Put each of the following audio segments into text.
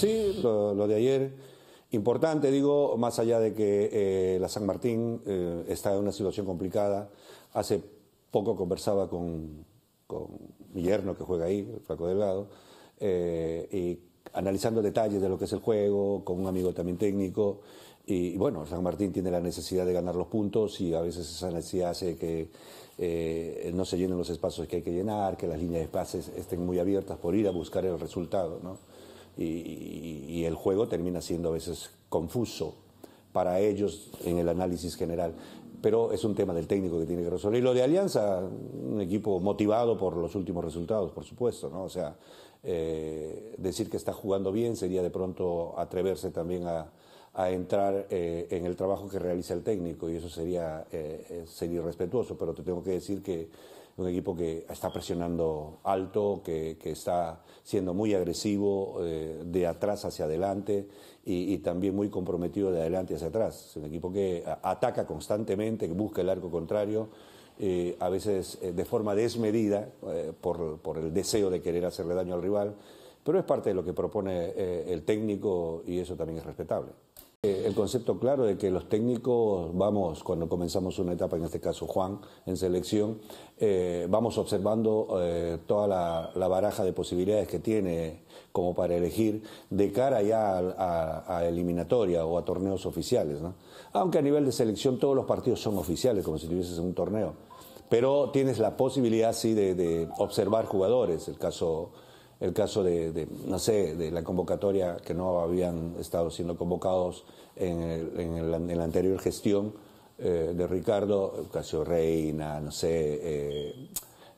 Sí, lo, de ayer, importante, digo, más allá de que eh, la San Martín eh, está en una situación complicada. Hace poco conversaba con, con mi yerno que juega ahí, el Flaco Delgado, eh, y analizando detalles de lo que es el juego, con un amigo también técnico. Y, bueno, San Martín tiene la necesidad de ganar los puntos y a veces esa necesidad hace que no se llenen los espacios que hay que llenar, que las líneas de pases estén muy abiertas por ir a buscar el resultado. ¿no? y, el juego termina siendo a veces confuso para ellos en el análisis general. Pero es un tema del técnico que tiene que resolver. Y lo de Alianza, un equipo motivado por los últimos resultados, por supuesto, ¿no? O sea, eh, decir que está jugando bien sería de pronto atreverse también a, a entrar eh, en el trabajo que realiza el técnico y eso sería eh, eh ser irrespetuoso, pero te tengo que decir que un equipo que está presionando alto, que, está siendo muy agresivo eh, de atrás hacia adelante y, también muy comprometido de adelante hacia atrás. Es un equipo que ataca constantemente, que busca el arco contrario. a veces de forma desmedida por el deseo de querer hacerle daño al rival, pero es parte de lo que propone eh, el técnico y eso también es respetable. Eh, el concepto claro de que los técnicos, vamos, cuando comenzamos una etapa, en este caso Juan, en selección, eh, vamos observando toda la, baraja de posibilidades que tiene como para elegir de cara ya a, eliminatoria o a torneos oficiales. ¿no? Aunque a nivel de selección todos los partidos son oficiales, como si tuvieses un torneo. Pero tienes la posibilidad, sí, de, de observar jugadores. El caso el caso de, no sé, de la convocatoria que no habían estado siendo convocados en, el, en, la anterior gestión eh, de Ricardo, Casio Reina, no sé, eh,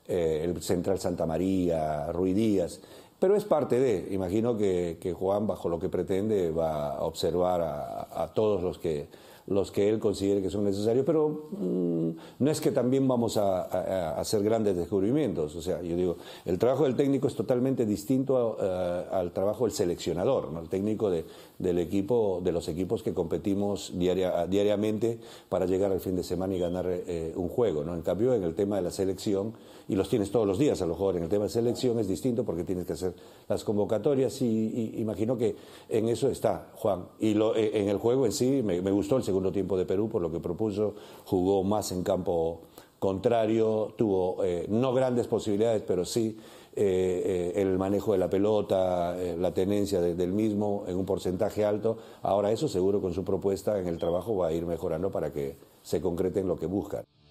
eh, el Central Santa María, Ruiz Díaz. Pero es parte de, imagino que, que Juan, bajo lo que pretende, va a observar a todos los que los que él considere que son necesarios, pero mm, no es que también vamos a, hacer grandes descubrimientos. O sea, yo digo, el trabajo del técnico es totalmente distinto eh, al trabajo del seleccionador, ¿no? el técnico de, del equipo, de los equipos que competimos diariamente para llegar al fin de semana y ganar eh, un juego. ¿no? En cambio, en el tema de la selección, y los tienes todos los días a lo mejor, en el tema de selección es distinto porque tienes que hacer las convocatorias y, imagino que en eso está Juan. Y lo, eh, en el juego en sí me, me gustó el segundo tiempo de Perú, por lo que propuso, jugó más en campo contrario, tuvo eh, no grandes posibilidades, pero sí eh, eh, el manejo de la pelota, la tenencia del mismo en un porcentaje alto. Ahora eso seguro con su propuesta en el trabajo va a ir mejorando para que se concreten lo que buscan.